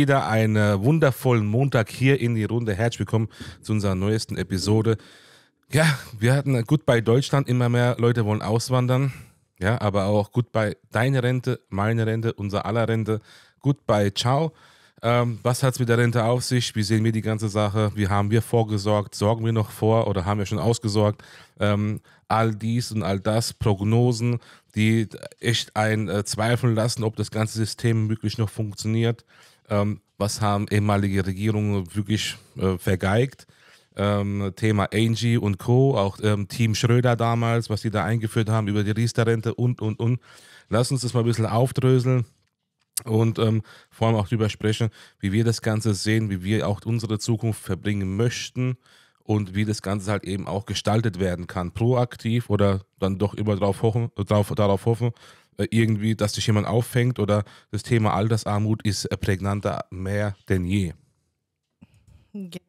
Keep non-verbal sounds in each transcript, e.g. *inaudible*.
wieder einen wundervollen Montag hier in die Runde. Herzlich willkommen zu unserer neuesten Episode. Ja, wir hatten Goodbye Deutschland, immer mehr Leute wollen auswandern. Ja, aber auch Goodbye deine Rente, meine Rente, unser aller Rente. Goodbye, Ciao. Ähm, was hat es mit der Rente auf sich? Wie sehen wir die ganze Sache? Wie haben wir vorgesorgt? Sorgen wir noch vor oder haben wir schon ausgesorgt? Ähm, all dies und all das, Prognosen, die echt einen äh, zweifeln lassen, ob das ganze System wirklich noch funktioniert ähm, was haben ehemalige Regierungen wirklich äh, vergeigt. Ähm, Thema Angie und Co., auch ähm, Team Schröder damals, was die da eingeführt haben über die Riester-Rente und, und, und. Lass uns das mal ein bisschen aufdröseln und ähm, vor allem auch darüber sprechen, wie wir das Ganze sehen, wie wir auch unsere Zukunft verbringen möchten und wie das Ganze halt eben auch gestaltet werden kann, proaktiv oder dann doch immer drauf hoffen, drauf, darauf hoffen, äh, irgendwie, dass sich jemand auffängt oder das Thema Altersarmut ist äh, prägnanter mehr denn je. Genau.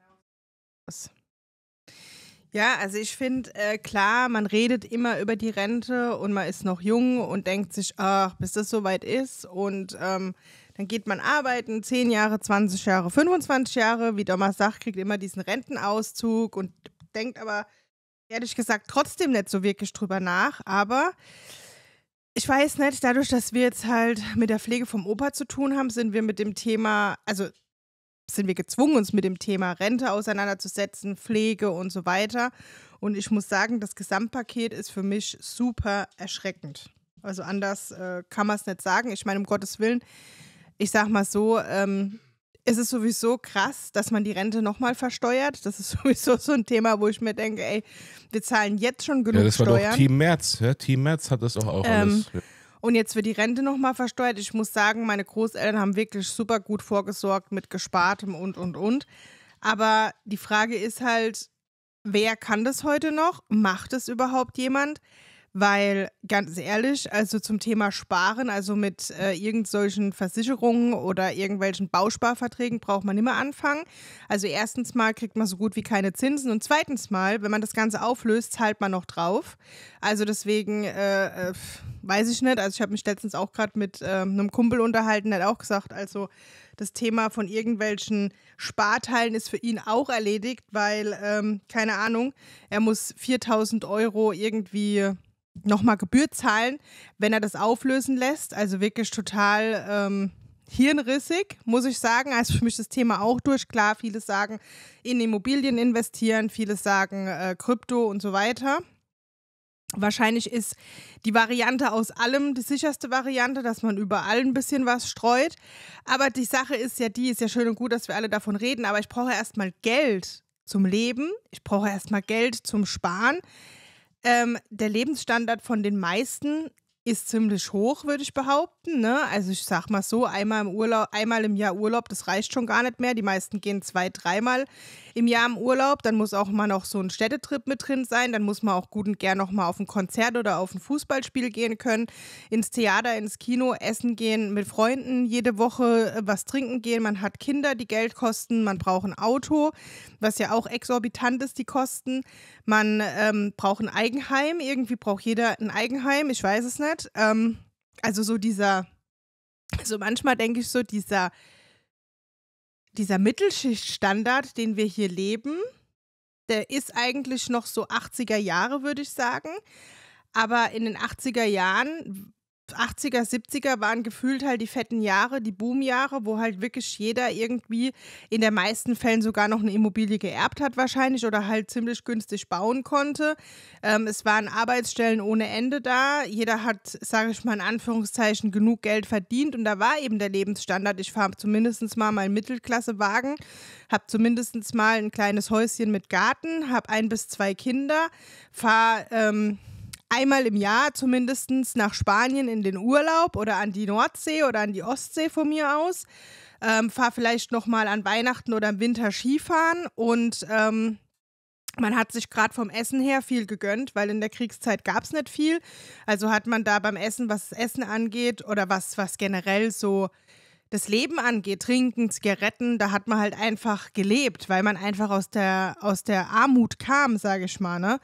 Ja, also ich finde, äh, klar, man redet immer über die Rente und man ist noch jung und denkt sich, ach, bis das soweit ist und ähm, dann geht man arbeiten, 10 Jahre, 20 Jahre, 25 Jahre, wie Thomas sagt, kriegt immer diesen Rentenauszug und denkt aber ehrlich gesagt trotzdem nicht so wirklich drüber nach, aber ich weiß nicht, dadurch, dass wir jetzt halt mit der Pflege vom Opa zu tun haben, sind wir mit dem Thema, also sind wir gezwungen, uns mit dem Thema Rente auseinanderzusetzen, Pflege und so weiter. Und ich muss sagen, das Gesamtpaket ist für mich super erschreckend. Also anders äh, kann man es nicht sagen. Ich meine, um Gottes Willen, ich sag mal so, ähm, es ist sowieso krass, dass man die Rente nochmal versteuert. Das ist *laughs* sowieso so ein Thema, wo ich mir denke, ey, wir zahlen jetzt schon genug Steuern. Ja, das war Steuern. doch Team Merz. Ja? Team Merz hat das auch, auch ähm, alles. Und jetzt wird die Rente nochmal versteuert. Ich muss sagen, meine Großeltern haben wirklich super gut vorgesorgt mit Gespartem und, und, und. Aber die Frage ist halt, wer kann das heute noch? Macht es überhaupt jemand? Weil ganz ehrlich, also zum Thema Sparen, also mit äh, irgendwelchen Versicherungen oder irgendwelchen Bausparverträgen braucht man immer anfangen. Also erstens mal kriegt man so gut wie keine Zinsen und zweitens mal, wenn man das Ganze auflöst, zahlt man noch drauf. Also deswegen äh, äh weiß ich nicht. Also ich habe mich letztens auch gerade mit äh, einem Kumpel unterhalten, der hat auch gesagt, also das Thema von irgendwelchen Sparteilen ist für ihn auch erledigt, weil, ähm, keine Ahnung, er muss 4000 Euro irgendwie nochmal Gebühr zahlen, wenn er das auflösen lässt. Also wirklich total ähm, hirnrissig, muss ich sagen. Also für mich das Thema auch durch. Klar, viele sagen, in Immobilien investieren, viele sagen äh, Krypto und so weiter. Wahrscheinlich ist die Variante aus allem die sicherste Variante, dass man überall ein bisschen was streut. Aber die Sache ist ja die, ist ja schön und gut, dass wir alle davon reden, aber ich brauche erstmal Geld zum Leben, ich brauche erstmal Geld zum Sparen, ähm, der Lebensstandard von den meisten ist ziemlich hoch, würde ich behaupten. Ne? Also ich sag mal so, einmal im Urlaub, einmal im Jahr Urlaub, das reicht schon gar nicht mehr. Die meisten gehen zwei, dreimal im Jahr im Urlaub, dann muss auch mal noch so ein Städtetrip mit drin sein, dann muss man auch gut und gern noch mal auf ein Konzert oder auf ein Fußballspiel gehen können, ins Theater, ins Kino, essen gehen, mit Freunden jede Woche äh, was trinken gehen, man hat Kinder, die Geld kosten, man braucht ein Auto, was ja auch exorbitant ist, die Kosten, man ähm, braucht ein Eigenheim, irgendwie braucht jeder ein Eigenheim, ich weiß es nicht, ähm, also so dieser, so also manchmal denke ich so dieser dieser Mittelschichtstandard, den wir hier leben, der ist eigentlich noch so 80er Jahre, würde ich sagen. Aber in den 80er Jahren 80er, 70er waren gefühlt halt die fetten Jahre, die Boomjahre, wo halt wirklich jeder irgendwie in der meisten Fällen sogar noch eine Immobilie geerbt hat wahrscheinlich oder halt ziemlich günstig bauen konnte. Ähm, es waren Arbeitsstellen ohne Ende da. Jeder hat, sage ich mal in Anführungszeichen, genug Geld verdient und da war eben der Lebensstandard. Ich fahre zumindest mal meinen Mittelklassewagen, habe zumindest mal ein kleines Häuschen mit Garten, habe ein bis zwei Kinder, fahre... Ähm, einmal im Jahr zumindest nach Spanien in den Urlaub oder an die Nordsee oder an die Ostsee von mir aus. Ähm, fahr vielleicht nochmal an Weihnachten oder im Winter Skifahren und ähm, man hat sich gerade vom Essen her viel gegönnt, weil in der Kriegszeit gab es nicht viel. Also hat man da beim Essen, was das Essen angeht oder was, was generell so das Leben angeht, Trinken, Zigaretten, da hat man halt einfach gelebt, weil man einfach aus der, aus der Armut kam, sage ich mal. Ne?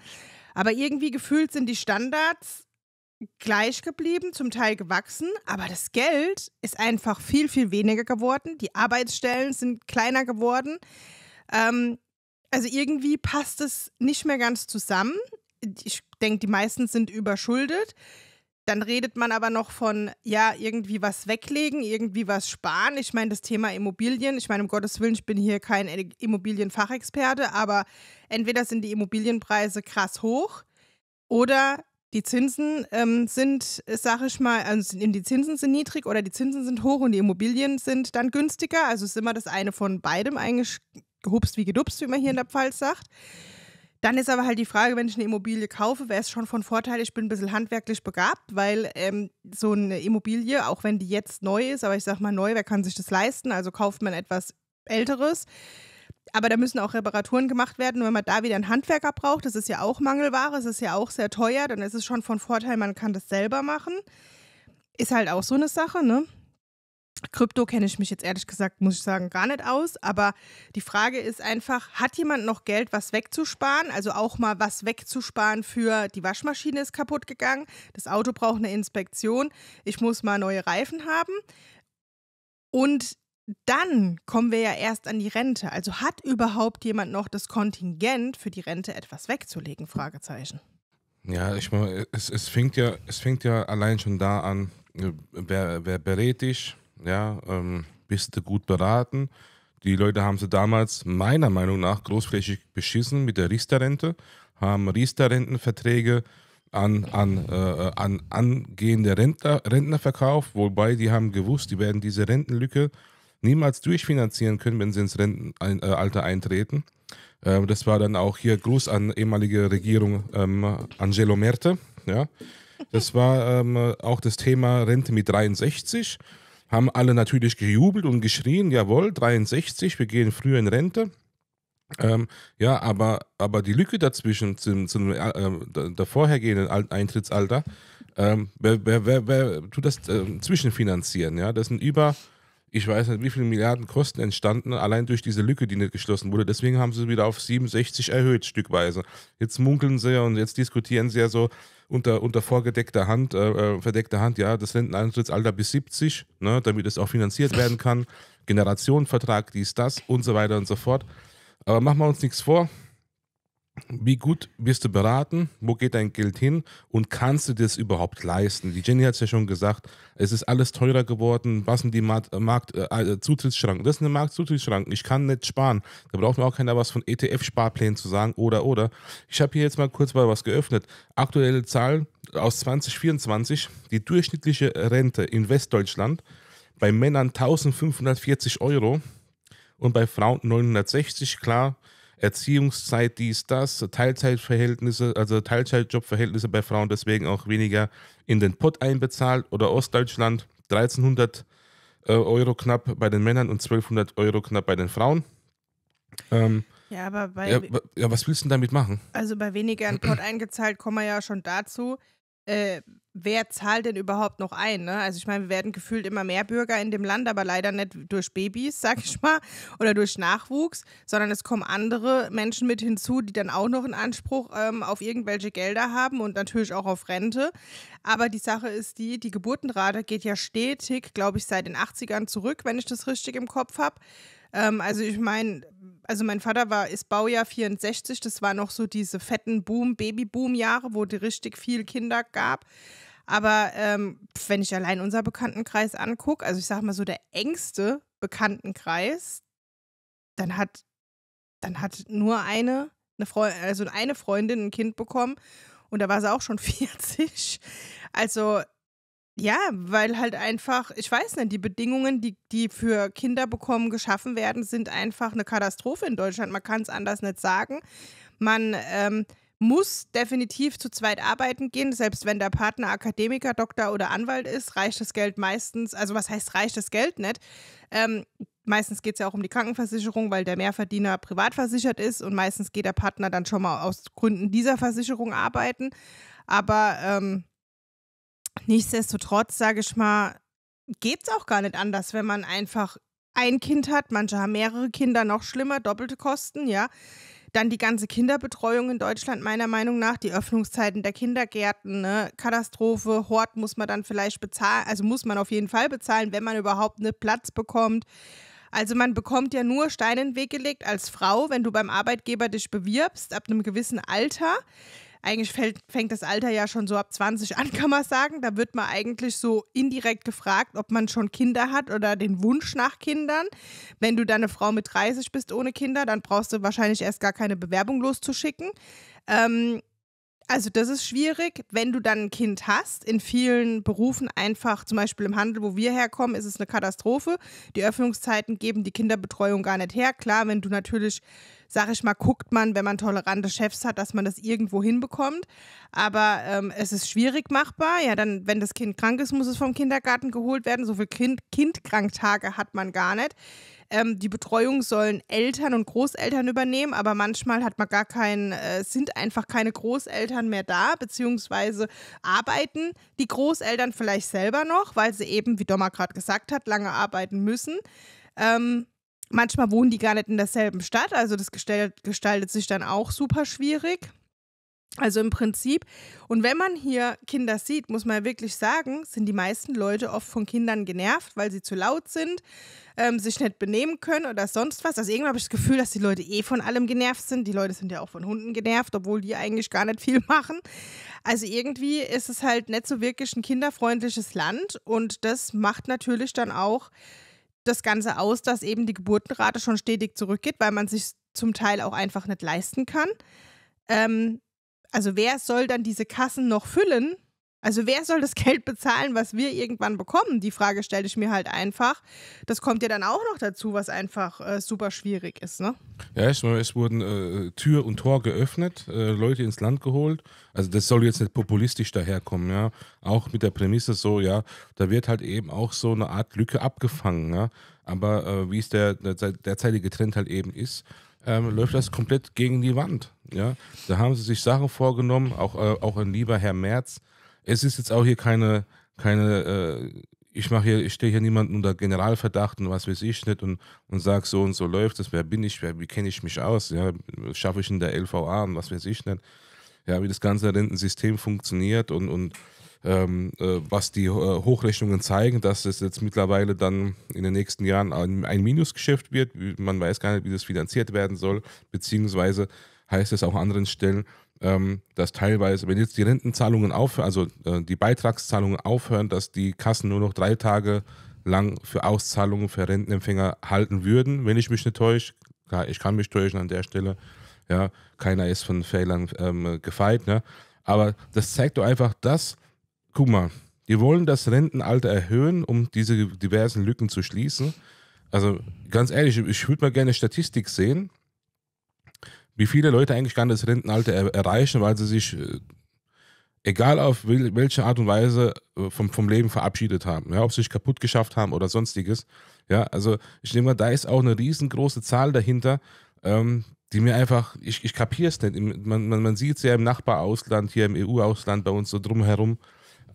Aber irgendwie gefühlt sind die Standards gleich geblieben, zum Teil gewachsen, aber das Geld ist einfach viel, viel weniger geworden. Die Arbeitsstellen sind kleiner geworden. Ähm, also irgendwie passt es nicht mehr ganz zusammen. Ich denke, die meisten sind überschuldet. Dann redet man aber noch von, ja, irgendwie was weglegen, irgendwie was sparen. Ich meine, das Thema Immobilien, ich meine, um Gottes Willen, ich bin hier kein Immobilienfachexperte, aber entweder sind die Immobilienpreise krass hoch oder die Zinsen ähm, sind, sag ich mal, also die Zinsen sind niedrig oder die Zinsen sind hoch und die Immobilien sind dann günstiger. Also ist immer das eine von beidem eigentlich gehupst wie gedupst, wie man hier in der Pfalz sagt. Dann ist aber halt die Frage, wenn ich eine Immobilie kaufe, wäre es schon von Vorteil, ich bin ein bisschen handwerklich begabt, weil ähm, so eine Immobilie, auch wenn die jetzt neu ist, aber ich sag mal neu, wer kann sich das leisten? Also kauft man etwas Älteres. Aber da müssen auch Reparaturen gemacht werden. Und wenn man da wieder einen Handwerker braucht, das ist ja auch Mangelware, es ist ja auch sehr teuer, dann ist es schon von Vorteil, man kann das selber machen. Ist halt auch so eine Sache, ne? Krypto kenne ich mich jetzt ehrlich gesagt, muss ich sagen, gar nicht aus. Aber die Frage ist einfach, hat jemand noch Geld, was wegzusparen? Also auch mal was wegzusparen für die Waschmaschine ist kaputt gegangen, das Auto braucht eine Inspektion, ich muss mal neue Reifen haben. Und dann kommen wir ja erst an die Rente. Also hat überhaupt jemand noch das Kontingent für die Rente etwas wegzulegen? Fragezeichen. Ja, ich meine, es, es fängt ja, es fängt ja allein schon da an, wer, wer berät dich? Ja, ähm, bist du gut beraten. Die Leute haben sie damals meiner Meinung nach großflächig beschissen mit der Riester-Rente, haben Riester-Rentenverträge an, an, äh, an angehende Rentner, Rentner verkauft, wobei die haben gewusst, die werden diese Rentenlücke niemals durchfinanzieren können, wenn sie ins Rentenalter eintreten. Äh, das war dann auch hier Gruß an ehemalige Regierung ähm, Angelo Merte. Ja. Das war ähm, auch das Thema Rente mit 63 haben alle natürlich gejubelt und geschrien, jawohl, 63, wir gehen früher in Rente. Ähm, ja, aber, aber die Lücke dazwischen zum, zum äh, der vorhergehenden Eintrittsalter, ähm, wer, wer, wer, wer, tut das äh, zwischenfinanzieren? Ja? Das sind über ich weiß nicht, wie viele Milliarden Kosten entstanden, allein durch diese Lücke, die nicht geschlossen wurde. Deswegen haben sie wieder auf 67 erhöht, stückweise. Jetzt munkeln sie und jetzt diskutieren sie ja so unter, unter vorgedeckter Hand, äh, äh verdeckter Hand, ja, das Renteneintrittsalter bis 70, ne, damit es auch finanziert werden kann. Generationenvertrag, dies, das und so weiter und so fort. Aber machen wir uns nichts vor wie gut wirst du beraten, wo geht dein Geld hin und kannst du das überhaupt leisten? Die Jenny hat es ja schon gesagt, es ist alles teurer geworden, was sind die Marktzutrittsschranken? Äh, äh, äh das sind die Marktzutrittsschranken, ich kann nicht sparen. Da braucht mir auch keiner was von ETF-Sparplänen zu sagen oder oder. Ich habe hier jetzt mal kurz mal was geöffnet. Aktuelle Zahl aus 2024, die durchschnittliche Rente in Westdeutschland bei Männern 1540 Euro und bei Frauen 960, klar Erziehungszeit, dies, das, Teilzeitverhältnisse, also Teilzeitjobverhältnisse bei Frauen deswegen auch weniger in den Pott einbezahlt oder Ostdeutschland 1300 äh, Euro knapp bei den Männern und 1200 Euro knapp bei den Frauen. Ähm, ja, aber bei. Ja, ja, was willst du denn damit machen? Also bei weniger in Pott eingezahlt kommen wir ja schon dazu. Äh, wer zahlt denn überhaupt noch ein? Ne? Also ich meine, wir werden gefühlt immer mehr Bürger in dem Land, aber leider nicht durch Babys, sag ich mal, *laughs* oder durch Nachwuchs, sondern es kommen andere Menschen mit hinzu, die dann auch noch einen Anspruch ähm, auf irgendwelche Gelder haben und natürlich auch auf Rente. Aber die Sache ist die, die Geburtenrate geht ja stetig, glaube ich, seit den 80ern zurück, wenn ich das richtig im Kopf habe. Ähm, also ich meine, also mein Vater war, ist Baujahr 64, das war noch so diese fetten Boom, babyboom jahre wo es richtig viel Kinder gab. Aber ähm, wenn ich allein unser Bekanntenkreis angucke, also ich sag mal so der engste Bekanntenkreis, dann hat, dann hat nur eine, eine Freundin, also eine Freundin ein Kind bekommen und da war sie auch schon 40. *laughs* Also ja, weil halt einfach, ich weiß nicht, die Bedingungen, die, die für Kinder bekommen, geschaffen werden, sind einfach eine Katastrophe in Deutschland. Man kann es anders nicht sagen. Man ähm, muss definitiv zu zweit arbeiten gehen. Selbst wenn der Partner Akademiker, Doktor oder Anwalt ist, reicht das Geld meistens, also was heißt reicht das Geld nicht? Ähm, meistens geht es ja auch um die Krankenversicherung, weil der Mehrverdiener privat versichert ist und meistens geht der Partner dann schon mal aus Gründen dieser Versicherung arbeiten. Aber ähm, Nichtsdestotrotz, sage ich mal, geht es auch gar nicht anders, wenn man einfach ein Kind hat, manche haben mehrere Kinder, noch schlimmer, doppelte Kosten, ja. Dann die ganze Kinderbetreuung in Deutschland, meiner Meinung nach, die Öffnungszeiten der Kindergärten, ne? Katastrophe, Hort muss man dann vielleicht bezahlen, also muss man auf jeden Fall bezahlen, wenn man überhaupt einen Platz bekommt. Also man bekommt ja nur Steine in den Weg gelegt als Frau, wenn du beim Arbeitgeber dich bewirbst, ab einem gewissen Alter eigentlich fällt, fängt das Alter ja schon so ab 20 an, *laughs* kann man sagen. Da wird man eigentlich so indirekt gefragt, ob man schon Kinder hat oder den Wunsch nach Kindern. Wenn du dann eine Frau mit 30 bist ohne Kinder, dann brauchst du wahrscheinlich erst gar keine Bewerbung loszuschicken. Ähm, also das ist schwierig, wenn du dann ein Kind hast. In vielen Berufen einfach, zum Beispiel im Handel, wo wir herkommen, ist es eine Katastrophe. Die Öffnungszeiten geben die Kinderbetreuung gar nicht her. Klar, wenn du natürlich sag ich mal, guckt man, wenn man tolerante Chefs hat, dass man das irgendwo hinbekommt. Aber ähm, es ist schwierig machbar. Ja, dann, wenn das Kind krank ist, muss es vom Kindergarten geholt werden. So viele kind Kindkranktage hat man gar nicht. Ähm, die Betreuung sollen Eltern und Großeltern übernehmen, aber manchmal hat man gar keinen, äh, sind einfach keine Großeltern mehr da, beziehungsweise arbeiten die Großeltern vielleicht selber noch, weil sie eben, wie Dommer gerade gesagt hat, lange arbeiten müssen. Ähm, Manchmal wohnen die gar nicht in derselben Stadt, also das gestaltet, gestaltet sich dann auch super schwierig. Also im Prinzip, und wenn man hier Kinder sieht, muss man wirklich sagen, sind die meisten Leute oft von Kindern genervt, weil sie zu laut sind, ähm, sich nicht benehmen können oder sonst was. Also irgendwann habe ich das Gefühl, dass die Leute eh von allem genervt sind. Die Leute sind ja auch von Hunden genervt, obwohl die eigentlich gar nicht viel *laughs* machen. Also irgendwie ist es halt nicht so wirklich ein kinderfreundliches Land und das macht natürlich dann auch das Ganze aus, dass eben die Geburtenrate schon stetig zurückgeht, weil man sich zum Teil auch einfach nicht leisten kann. Ähm, also wer soll dann diese Kassen noch füllen, also wer soll das *laughs* Geld bezahlen, was wir irgendwann bekommen? Die Frage stelle ich mir halt einfach. Das kommt ja dann auch noch dazu, was einfach äh, super schwierig ist, ne? Ja, es, es wurden äh, Tür und Tor geöffnet, äh, Leute ins Land geholt. Also das soll jetzt nicht populistisch daherkommen, ja. Auch mit der Prämisse so, ja, da wird halt eben auch so eine Art Lücke abgefangen, ja. Aber äh, wie es der, der derzeitige Trend halt eben ist, ähm, läuft das komplett gegen die Wand. Ja? Da haben sie sich Sachen vorgenommen, auch, äh, auch ein lieber Herr Merz es ist jetzt auch hier keine, keine äh, ich mache hier, ich stehe hier niemanden unter Generalverdacht und was weiß ich nicht und, und sage so und so läuft es, wer bin ich, wer, wie kenne ich mich aus, ja, schaffe ich in der LVA und was weiß ich nicht, ja, wie das ganze Rentensystem funktioniert und, und ähm, äh, was die äh, Hochrechnungen zeigen, dass es jetzt mittlerweile dann in den nächsten Jahren ein, ein Minusgeschäft wird, man weiß gar nicht, wie das finanziert werden soll, beziehungsweise heißt es auch an anderen Stellen, ähm, dass teilweise, wenn jetzt die Rentenzahlungen aufhören, also äh, die Beitragszahlungen aufhören, dass die Kassen nur noch drei Tage lang für Auszahlungen für Rentenempfänger halten würden, wenn ich mich nicht täusche. Klar, ich kann mich täuschen an der Stelle. Ja, keiner ist von Fehlern ähm, gefeit. Ne? Aber das zeigt doch einfach, dass, guck mal, die wollen das Rentenalter erhöhen, um diese diversen Lücken zu schließen. Also ganz ehrlich, ich würde mal gerne Statistik sehen, wie viele Leute eigentlich gar nicht das Rentenalter er erreichen, weil sie sich, äh, egal auf welche Art und Weise, äh, vom, vom Leben verabschiedet haben, ja, ob sie sich kaputt geschafft haben oder sonstiges. Ja, also ich nehme mal, da ist auch eine riesengroße Zahl dahinter, ähm, die mir einfach, ich, ich kapiere es nicht. Man, man, man sieht es ja im Nachbarausland, hier im EU-Ausland, bei uns so drumherum,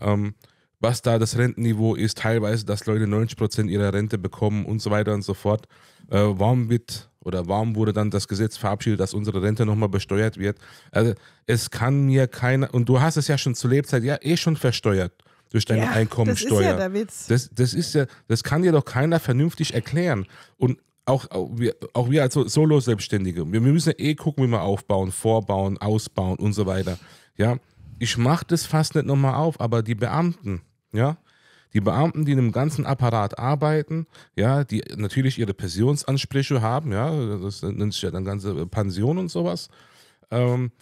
ähm, was da das Rentenniveau ist, teilweise, dass Leute 90% ihrer Rente bekommen und so weiter und so fort. Äh, warum wird oder warum wurde dann das Gesetz verabschiedet, dass unsere Rente nochmal besteuert wird? Also es kann mir keiner, und du hast es ja schon zu Lebzeit ja eh schon versteuert durch deine ja, Einkommensteuer. Das ist ja der Witz. Das, das, ist ja, das kann dir doch keiner vernünftig erklären. Und auch, auch wir, auch wir als Solo-Selbstständige, wir, wir müssen ja eh gucken, wie wir aufbauen, vorbauen, ausbauen und so weiter. Ja, ich mache das fast nicht nochmal auf, aber die Beamten, ja, die Beamten, die in dem ganzen Apparat arbeiten, ja, die natürlich ihre Pensionsansprüche haben, ja, das nennt sich ja dann ganze äh, Pension und sowas, ähm,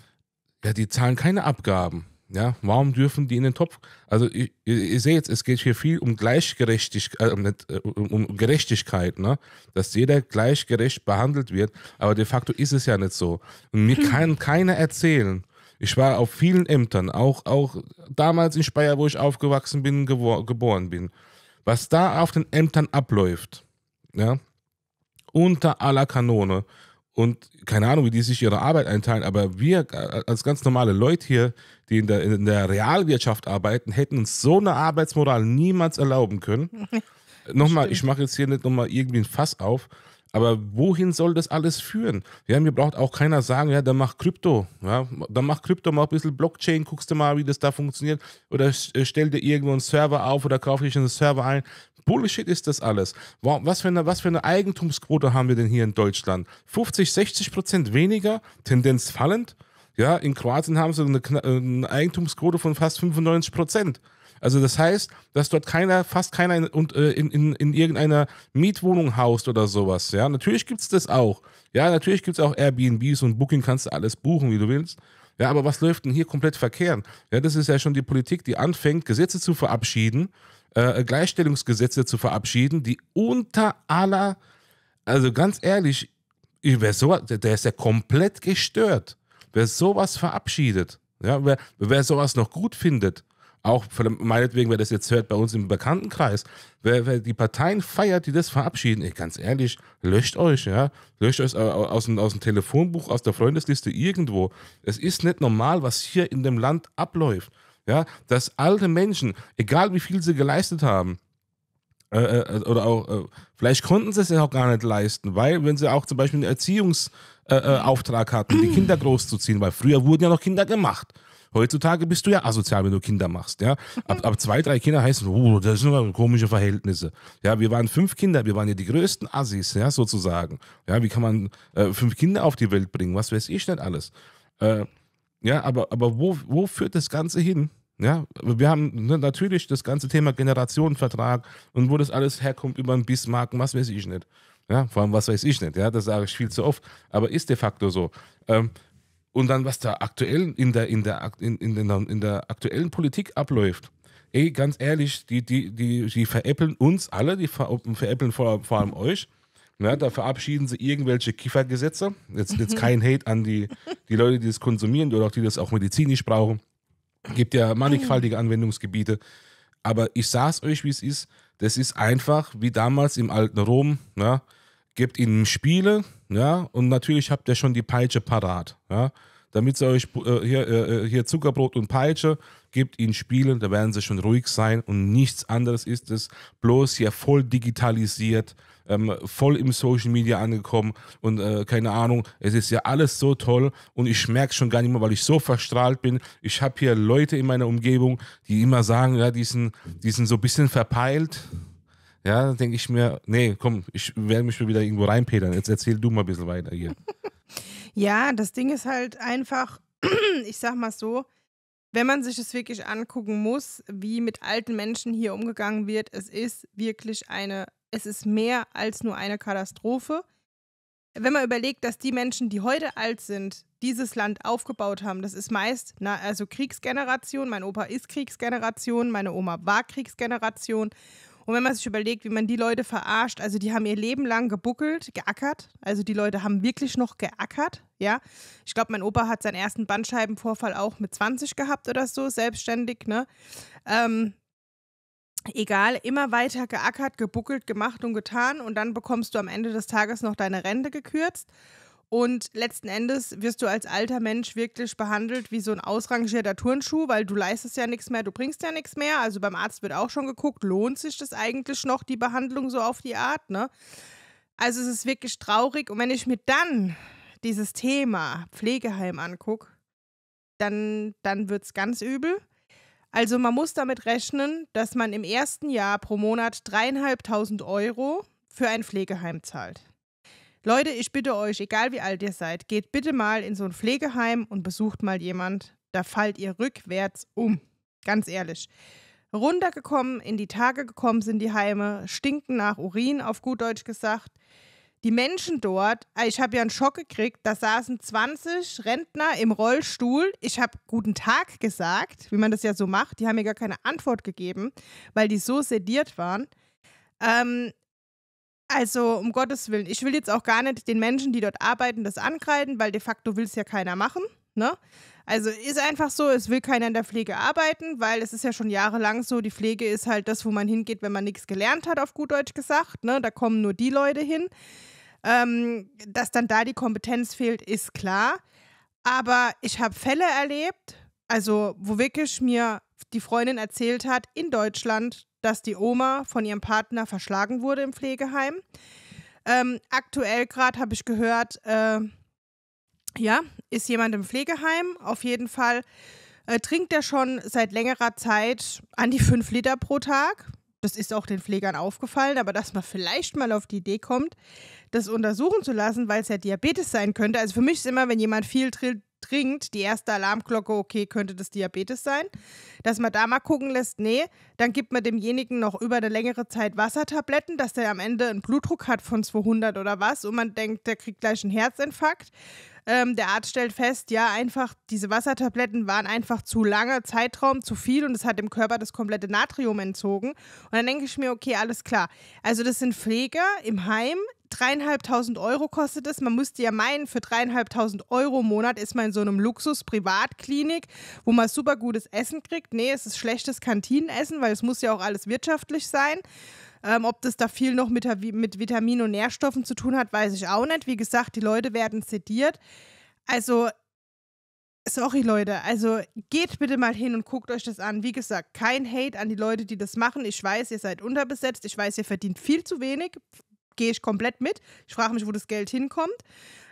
ja, die zahlen keine Abgaben. Ja, warum dürfen die in den Topf? Also ihr, ihr seht jetzt, es geht hier viel um Gleichgerechtigkeit, äh, äh um Gerechtigkeit, ne? Dass jeder gleichgerecht behandelt wird, aber de facto ist es ja nicht so. Und mir kann keiner erzählen, ich war auf vielen Ämtern, auch, auch damals in Speyer, wo ich aufgewachsen bin, geboren bin. Was da auf den Ämtern abläuft, ja, unter aller Kanone. Und keine Ahnung, wie die sich ihre Arbeit einteilen, aber wir äh, als ganz normale Leute hier, die in der, in der Realwirtschaft arbeiten, hätten uns so eine Arbeitsmoral niemals erlauben können. *laughs* nochmal, Stimmt. ich mache jetzt hier nicht nochmal irgendwie ein Fass auf, aber wohin soll das alles führen? Ja, mir braucht auch keiner sagen, ja, dann mach Krypto. Ja, dann mach Krypto, mach ein bisschen Blockchain, guckst du mal, wie das da funktioniert. Oder äh, stell dir irgendwo einen Server auf oder kauf dich einen Server ein. Bullshit ist das alles. Was für, eine, was für eine Eigentumsquote haben wir denn hier in Deutschland? 50, 60 Prozent weniger, Tendenz fallend. Ja, in Kroatien haben sie eine, äh, eine Eigentumsquote von fast 95 Prozent. Also das heißt, dass dort keiner, fast keiner in, äh, in, in, in irgendeiner Mietwohnung haust oder sowas. Ja, natürlich gibt es das auch. Ja, natürlich gibt es auch Airbnbs und Booking kannst du alles buchen, wie du willst. Ja, aber was läuft denn hier komplett verkehren? Ja, das ist ja schon die Politik, die anfängt, Gesetze zu verabschieden, äh, Gleichstellungsgesetze zu verabschieden, die unter aller, also ganz ehrlich, wer sowas, der ist ja komplett gestört. Wer sowas verabschiedet, ja, wer, wer sowas noch gut findet, auch meinetwegen, wer das jetzt hört, bei uns im Bekanntenkreis, wer, wer die Parteien feiert, die das verabschieden, ey, ganz ehrlich, löscht euch, ja, löscht euch aus dem, aus dem Telefonbuch, aus der Freundesliste irgendwo. Es ist nicht normal, was hier in dem Land abläuft, ja, dass alte Menschen, egal wie viel sie geleistet haben, äh, äh, äh, oder auch, äh, vielleicht konnten sie es ja auch gar nicht leisten, weil wenn sie auch zum Beispiel einen Erziehungsauftrag hatten, die Kinder großzuziehen, weil früher wurden ja noch Kinder gemacht. Heutzutage bist du ja asozial, wenn du Kinder machst. Ja? Ab, ab zwei, drei Kinder heißt oh, das sind aber komische Verhältnisse. Ja, wir waren fünf Kinder, wir waren ja die größten Assis, ja, sozusagen. Ja, wie kann man äh, fünf Kinder auf die Welt bringen? Was weiß ich nicht alles? Äh, ja, aber, aber wo, wo führt das Ganze hin? Ja, wir haben ne, natürlich das ganze Thema Generationenvertrag und wo das alles herkommt über den Bismarck, was weiß ich nicht. Ja, vor allem, was weiß ich nicht. Ja, das sage ich viel zu oft, aber ist de facto so. Ähm, und dann, was da aktuell in der, in der, in, in, der, in der aktuellen Politik abläuft. Ey, ganz ehrlich, die, die, die, die veräppeln uns alle, die veräppeln vor, vor allem euch. Ja, da verabschieden sie irgendwelche Kiefergesetze. Jetzt, jetzt mhm. kein Hate an die, die Leute, die das konsumieren oder auch die das auch medizinisch brauchen. Gibt ja mannigfaltige mhm. Anwendungsgebiete. Aber ich sag's euch, wie es ist. Das ist einfach wie damals im alten Rom. Ne? Gebt ihnen Spiele, ja, und natürlich habt ihr schon die Peitsche parat, ja. Damit sie euch äh, hier, äh, äh, hier Zuckerbrot und Peitsche, gebt ihnen Spielen, da werden sie schon ruhig sein und nichts anderes ist es, bloß hier voll digitalisiert, ähm, voll im Social Media angekommen und äh, keine Ahnung, es ist ja alles so toll und ich merke schon gar nicht mehr, weil ich so verstrahlt bin. Ich habe hier Leute in meiner Umgebung, die immer sagen, ja, die sind, die sind so ein bisschen verpeilt, ja, dann denke ich mir, nee, komm, ich werde mich wieder irgendwo reinpedern. Jetzt erzähl du mal ein bisschen weiter hier. *laughs* ja, das Ding ist halt einfach, *clears throat* ich sag mal so, wenn man sich es wirklich angucken muss, wie mit alten Menschen hier umgegangen wird, es ist wirklich eine, es ist mehr als nur eine Katastrophe. Wenn man überlegt, dass die Menschen, die heute alt sind, dieses Land aufgebaut haben, das ist meist, na, also Kriegsgeneration, mein Opa ist Kriegsgeneration, meine Oma war Kriegsgeneration und wenn man sich überlegt, wie man die Leute verarscht, also die haben ihr Leben lang gebuckelt, geackert. Also die Leute haben wirklich noch geackert, ja. Ich glaube, mein Opa hat seinen ersten Bandscheibenvorfall auch mit 20 gehabt oder so, selbstständig, ne. Ähm, egal, immer weiter geackert, gebuckelt, gemacht und getan und dann bekommst du am Ende des Tages noch deine Rente gekürzt und letzten Endes wirst du als alter Mensch wirklich behandelt wie so ein ausrangierter Turnschuh, weil du leistest ja nichts mehr, du bringst ja nichts mehr. Also beim Arzt wird auch schon geguckt, lohnt sich das eigentlich noch, die Behandlung so auf die Art, ne? Also es ist wirklich traurig. Und wenn ich mir dann dieses Thema Pflegeheim angucke, dann, dann wird es ganz übel. Also man muss damit rechnen, dass man im ersten Jahr pro Monat dreieinhalbtausend Euro für ein Pflegeheim zahlt. Leute, ich bitte euch, egal wie alt ihr seid, geht bitte mal in so ein Pflegeheim und besucht mal jemand. Da fallt ihr rückwärts um. Ganz ehrlich. Runtergekommen, in die Tage gekommen sind die Heime, stinken nach Urin, auf gut Deutsch gesagt. Die Menschen dort, ah, ich habe ja einen Schock gekriegt, da saßen 20 Rentner im Rollstuhl. Ich habe guten Tag gesagt, wie man das ja so macht. Die haben mir gar keine Antwort gegeben, weil die so sediert waren. Ähm, also um Gottes Willen, ich will jetzt auch gar nicht den Menschen, die dort arbeiten, das ankreiden, weil de facto will es ja keiner machen. Ne? Also ist einfach so, es will keiner in der Pflege arbeiten, weil es ist ja schon jahrelang so, die Pflege ist halt das, wo man hingeht, wenn man nichts gelernt hat, auf gut Deutsch gesagt. Ne? Da kommen nur die Leute hin. Ähm, dass dann da die Kompetenz fehlt, ist klar. Aber ich habe Fälle erlebt, also wo wirklich mir die Freundin erzählt hat, in Deutschland, dass die Oma von ihrem Partner verschlagen wurde im Pflegeheim. Ähm, aktuell gerade habe ich gehört, äh, ja, ist jemand im Pflegeheim. Auf jeden Fall äh, trinkt er schon seit längerer Zeit an die fünf Liter pro Tag. Das ist auch den Pflegern aufgefallen, aber dass man vielleicht mal auf die Idee kommt, das untersuchen zu lassen, weil es ja Diabetes sein könnte. Also für mich ist immer, wenn jemand viel trinkt, trinkt, die erste Alarmglocke, okay, könnte das Diabetes sein, dass man da mal gucken lässt, nee, dann gibt man demjenigen noch über eine längere Zeit Wassertabletten, dass der am Ende einen Blutdruck hat von 200 oder was und man denkt, der kriegt gleich einen Herzinfarkt. Ähm, der Arzt stellt fest, ja, einfach diese Wassertabletten waren einfach zu langer Zeitraum, zu viel und es hat dem Körper das komplette Natrium entzogen. Und dann denke ich mir, okay, alles klar. Also das sind Pfleger im Heim, dreieinhalbtausend Euro kostet es. Man müsste ja meinen, für dreieinhalbtausend Euro im Monat ist man in so einem Luxus-Privatklinik, wo man super gutes Essen kriegt. Nee, es ist schlechtes Kantinenessen, weil es muss ja auch alles wirtschaftlich sein. Ähm, ob das da viel noch mit, mit Vitaminen und Nährstoffen zu tun hat, weiß ich auch nicht. Wie gesagt, die Leute werden sediert. Also sorry Leute, also geht bitte mal hin und guckt euch das an. Wie gesagt, kein Hate an die Leute, die das machen. Ich weiß, ihr seid unterbesetzt. Ich weiß, ihr verdient viel zu wenig gehe ich komplett mit. Ich frage mich, wo das Geld hinkommt.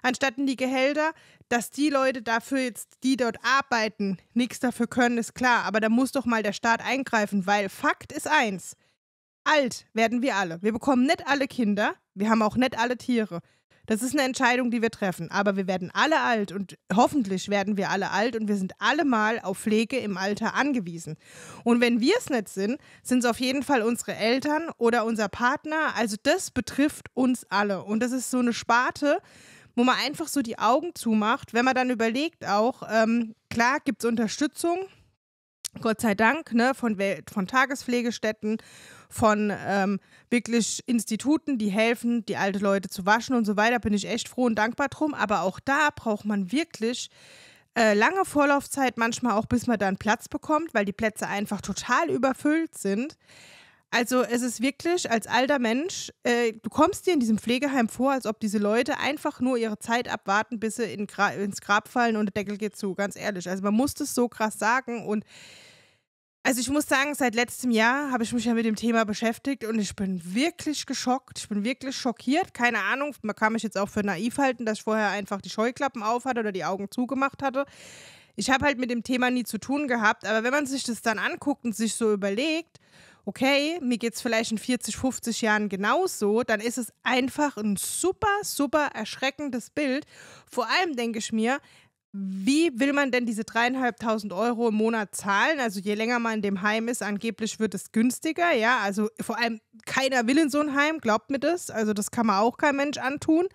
Anstatt in die Gehälter, dass die Leute dafür jetzt, die dort arbeiten, nichts dafür können, ist klar. Aber da muss doch mal der Staat eingreifen, weil Fakt ist eins. Alt werden wir alle. Wir bekommen nicht alle Kinder, wir haben auch nicht alle Tiere. Das ist eine Entscheidung, die wir treffen. Aber wir werden alle alt und hoffentlich werden wir alle alt und wir sind alle mal auf Pflege im Alter angewiesen. Und wenn wir es nicht sind, sind es auf jeden Fall unsere Eltern oder unser Partner. Also das betrifft uns alle. Und das ist so eine Sparte, wo man einfach so die Augen zumacht, wenn man dann überlegt auch, ähm, klar gibt es Unterstützung, Gott sei Dank, ne, von, von Tagespflegestätten von ähm, wirklich Instituten, die helfen, die alte Leute zu waschen und so weiter. Bin ich echt froh und dankbar drum. Aber auch da braucht man wirklich äh, lange Vorlaufzeit, manchmal auch bis man dann Platz bekommt, weil die Plätze einfach total überfüllt sind. Also es ist wirklich als alter Mensch, äh, du kommst dir in diesem Pflegeheim vor, als ob diese Leute einfach nur ihre Zeit abwarten, bis sie in Gra ins Grab fallen und der Deckel geht zu, ganz ehrlich. Also man muss das so krass sagen und also ich muss sagen, seit letztem Jahr habe ich mich ja mit dem Thema beschäftigt und ich bin wirklich geschockt. Ich bin wirklich schockiert. Keine Ahnung, man kann mich jetzt auch für naiv halten, dass ich vorher einfach die Scheuklappen auf hatte oder die Augen zugemacht hatte. Ich habe halt mit dem Thema nie zu tun gehabt, aber wenn man sich das dann anguckt und sich so überlegt, okay, mir geht es vielleicht in 40, 50 Jahren genauso, dann ist es einfach ein super, super erschreckendes Bild. Vor allem denke ich mir, wie will man denn diese dreieinhalbtausend Euro im Monat zahlen? Also je länger man in dem Heim ist, angeblich wird es günstiger, ja. Also vor allem keiner will in so ein Heim, glaubt mir das. Also das kann man auch kein Mensch antun.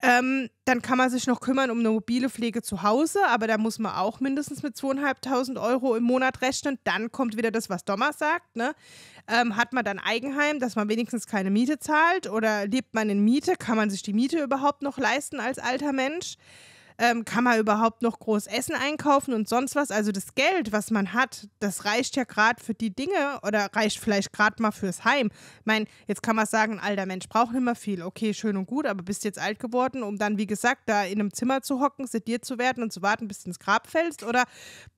Ähm, dann kann man sich noch kümmern um eine mobile Pflege zu Hause, aber da muss man auch mindestens mit zweieinhalbtausend Euro im Monat rechnen. Dann kommt wieder das, was Dommer sagt. Ne? Ähm, hat man dann Eigenheim, dass man wenigstens keine Miete zahlt oder lebt man in Miete? Kann man sich die Miete überhaupt noch leisten als alter Mensch? Ähm, kann man überhaupt noch groß Essen einkaufen und sonst was? Also das Geld, was man hat, das reicht ja gerade für die Dinge oder reicht vielleicht gerade mal fürs Heim. Ich meine, jetzt kann man sagen, ein alter Mensch braucht nicht mehr viel. Okay, schön und gut, aber bist jetzt alt geworden, um dann, wie gesagt, da in einem Zimmer zu hocken, sediert zu werden und zu warten, bis du ins Grab fällst? Oder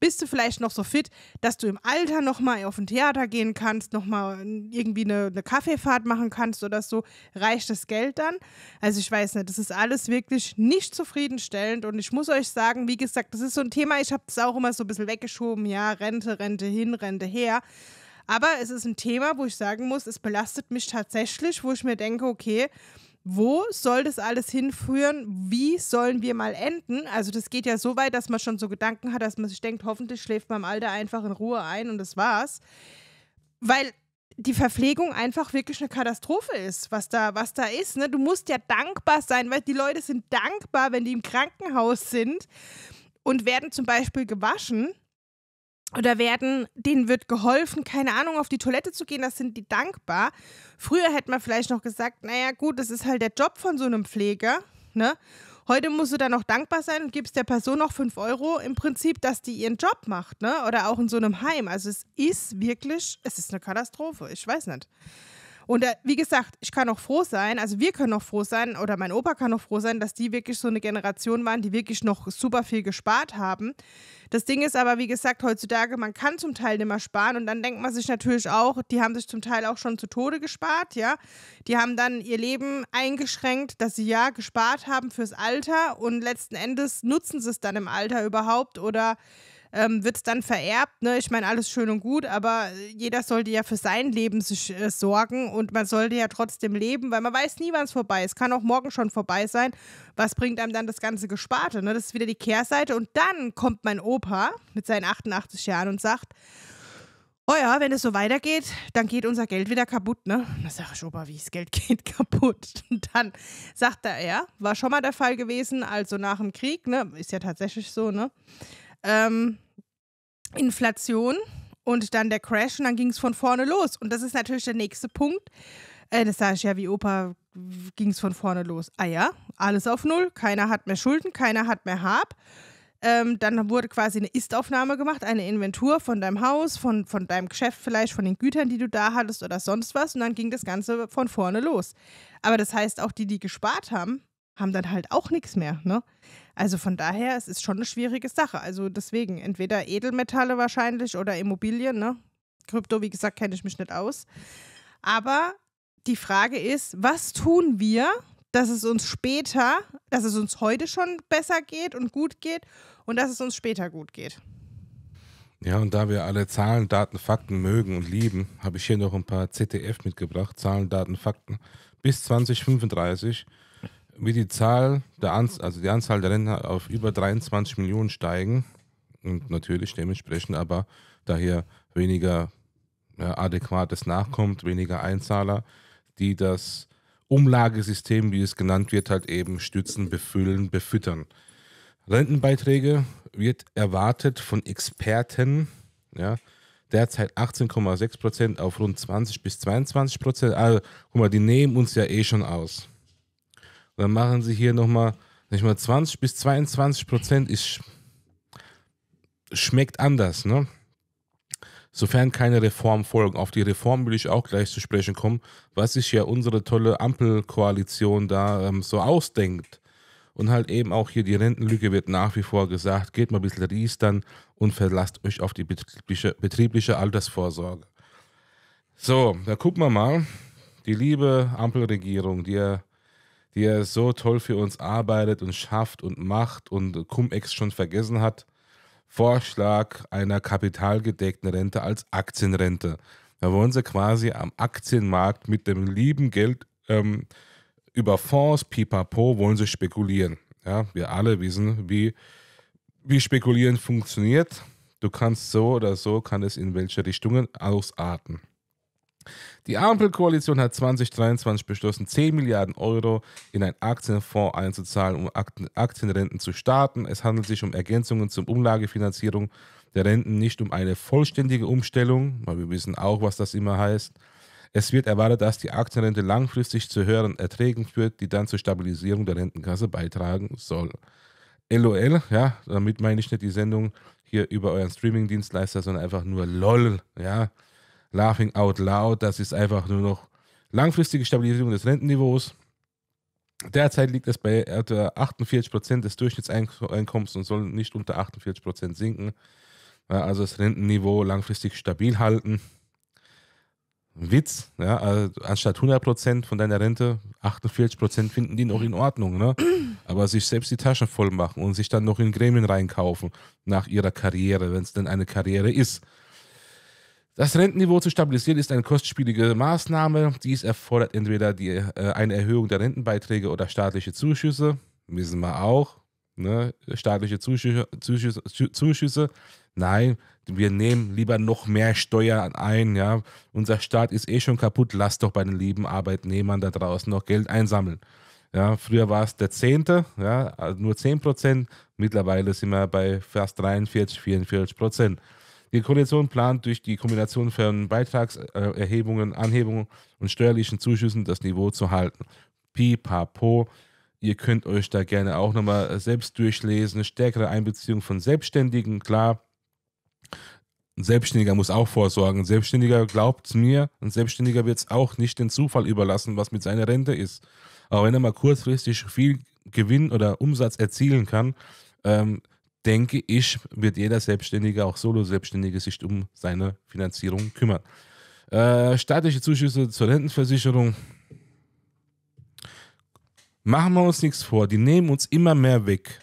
bist du vielleicht noch so fit, dass du im Alter nochmal auf ein Theater gehen kannst, nochmal irgendwie eine, eine Kaffeefahrt machen kannst oder so? Reicht das Geld dann? Also ich weiß nicht, das ist alles wirklich nicht zufriedenstellend und ich muss euch sagen, wie gesagt, das ist so ein Thema, ich habe das auch immer so ein bisschen weggeschoben, ja, Rente, Rente hin, Rente her. Aber es ist ein Thema, wo ich sagen muss, es belastet mich tatsächlich, wo ich mir denke, okay, wo soll das alles hinführen? Wie sollen wir mal enden? Also das geht ja so weit, dass man schon so Gedanken hat, dass man sich denkt, hoffentlich schläft man im Alter einfach in Ruhe ein und das war's. Weil die Verpflegung einfach wirklich eine Katastrophe ist, was da, was da ist. Ne? Du musst ja dankbar sein, weil die Leute sind dankbar, wenn die im Krankenhaus sind und werden zum Beispiel gewaschen oder werden, denen wird geholfen, keine Ahnung, auf die Toilette zu gehen, das sind die dankbar. Früher hätte man vielleicht noch gesagt, naja gut, das ist halt der Job von so einem Pfleger, ne? Heute musst du dann noch dankbar sein und gibst der Person noch 5 Euro im Prinzip, dass die ihren Job macht, ne? Oder auch in so einem Heim. Also es ist wirklich, es ist eine Katastrophe. Ich weiß nicht. Und äh, wie gesagt, ich kann auch froh sein, also wir können auch froh sein oder mein Opa kann auch froh sein, dass die wirklich so eine Generation waren, die wirklich noch super viel gespart haben. Das Ding ist aber, wie gesagt, heutzutage, man kann zum Teil nicht mehr sparen und dann denkt man sich natürlich auch, die haben sich zum Teil auch schon zu Tode gespart, ja. Die haben dann ihr Leben eingeschränkt, dass sie ja gespart haben fürs Alter und letzten Endes nutzen sie es dann im Alter überhaupt oder ähm, wird es dann vererbt. Ne? Ich meine, alles schön und gut, aber äh, jeder sollte ja für sein Leben sich äh, sorgen und man sollte ja trotzdem leben, weil man weiß nie, wann es vorbei ist. Kann auch morgen schon vorbei sein. Was bringt einem dann das ganze Gesparte? Ne? Das ist wieder die Kehrseite. Und dann kommt mein Opa mit seinen 88 Jahren und sagt, oh ja, wenn es so weitergeht, dann geht unser Geld wieder kaputt, ne? Dann sage ich, Opa, wie das Geld *laughs* geht kaputt. Und dann sagt er, ja, war schon mal der Fall gewesen, also nach dem Krieg, ne? Ist ja tatsächlich so, ne? ähm, Inflation und dann der Crash und dann ging es von vorne los. Und das ist natürlich der nächste Punkt. Äh, das sage ich ja, wie Opa ging es von vorne los. Ah ja, alles auf Null, keiner hat mehr Schulden, keiner hat mehr Hab. Ähm, dann wurde quasi eine Ist-Aufnahme gemacht, eine Inventur von deinem Haus, von, von deinem Geschäft vielleicht, von den Gütern, die du da hattest oder sonst was. Und dann ging das Ganze von vorne los. Aber das heißt, auch die, die gespart haben, haben dann halt auch nichts mehr. Ne? Also von daher, es ist schon eine schwierige Sache. Also deswegen, entweder Edelmetalle wahrscheinlich oder Immobilien, ne? Krypto, wie gesagt, kenne ich mich nicht aus. Aber die Frage ist, was tun wir, dass es uns später, dass es uns heute schon besser geht und gut geht und dass es uns später gut geht? Ja, und da wir alle Zahlen, Daten, Fakten mögen und lieben, habe ich hier noch ein paar ZDF mitgebracht, Zahlen, Daten, Fakten. Bis 2035 wie die Zahl der Anz also die Anzahl der Rentner auf über 23 Millionen steigen und natürlich dementsprechend aber daher weniger ja, adäquates nachkommt, weniger Einzahler, die das Umlagesystem, wie es genannt wird, halt eben stützen, befüllen, befüttern. Rentenbeiträge wird erwartet von Experten, ja, derzeit 18,6 Prozent auf rund 20 bis 22 Prozent. Also, guck mal, die nehmen uns ja eh schon aus. Und dann machen sie hier nochmal, sag ich mal, 20 bis 22 Prozent ist, schmeckt anders, ne? Sofern keine Reform folgen. Auf die Reform will ich auch gleich zu sprechen kommen, was sich ja unsere tolle Ampelkoalition da ähm, so ausdenkt. Und halt eben auch hier die Rentenlücke wird nach wie vor gesagt, geht mal ein bisschen riestern und verlasst euch auf die betriebliche, betriebliche Altersvorsorge. So, da gucken wir mal. Die liebe Ampelregierung, die ja die er so toll für uns arbeitet und schafft und macht und Cum-Ex schon vergessen hat. Vorschlag einer kapitalgedeckten Rente als Aktienrente. Da wollen sie quasi am Aktienmarkt mit dem lieben Geld ähm, über Fonds, pipapo, wollen sie spekulieren. Ja, wir alle wissen, wie, wie Spekulieren funktioniert. Du kannst so oder so, kann es in welche Richtungen ausarten. Die Ampelkoalition hat 2023 beschlossen, 10 Milliarden Euro in einen Aktienfonds einzuzahlen, um Aktienrenten zu starten. Es handelt sich um Ergänzungen zur Umlagefinanzierung der Renten, nicht um eine vollständige Umstellung, weil wir wissen auch, was das immer heißt. Es wird erwartet, dass die Aktienrente langfristig zu höheren Erträgen führt, die dann zur Stabilisierung der Rentenkasse beitragen soll. LOL, ja, damit meine ich nicht die Sendung hier über euren Streamingdienstleister, sondern einfach nur LOL, ja. Laughing Out Loud, das ist einfach nur noch langfristige Stabilisierung des Rentenniveaus. Derzeit liegt es bei etwa 48 Prozent des Durchschnittseinkommens und soll nicht unter 48 Prozent sinken. Also das Rentenniveau langfristig stabil halten. Witz, ja, also anstatt 100% von deiner Rente, 48% finden die noch in Ordnung, ne? aber sich selbst die Taschen voll machen und sich dann noch in Gremien reinkaufen nach ihrer Karriere, wenn es denn eine Karriere ist. Das Rentenniveau zu stabilisieren ist eine kostspielige Maßnahme. Dies erfordert entweder die, äh, eine Erhöhung der Rentenbeiträge oder staatliche Zuschüsse. Wissen wir auch. Ne? Staatliche Zuschüsse, Zuschüsse, Zuschüsse. Nein, wir nehmen lieber noch mehr Steuern ein. Ja? Unser Staat ist eh schon kaputt. Lasst doch bei den lieben Arbeitnehmern da draußen noch Geld einsammeln. Ja, früher war es der Zehnte, ja, also nur 10 Prozent. Mittlerweile sind wir bei fast 43, 44 Prozent. Die Koalition plant durch die Kombination von Beitragserhebungen, äh, Anhebungen und steuerlichen Zuschüssen das Niveau zu halten. Pi, pa, po. Ihr könnt euch da gerne auch nochmal selbst durchlesen. Stärkere Einbeziehung von Selbstständigen, klar. Ein Selbstständiger muss auch vorsorgen. Ein Selbstständiger glaubt mir, ein Selbstständiger wird es auch nicht den Zufall überlassen, was mit seiner Rente ist. Aber wenn er mal kurzfristig viel Gewinn oder Umsatz erzielen kann, ähm, denke ich, wird jeder Selbstständige, auch Solo-Selbstständige, sich um seine Finanzierung kümmern. Äh, staatliche Zuschüsse zur Rentenversicherung. Machen wir uns nichts vor, die nehmen uns immer mehr weg.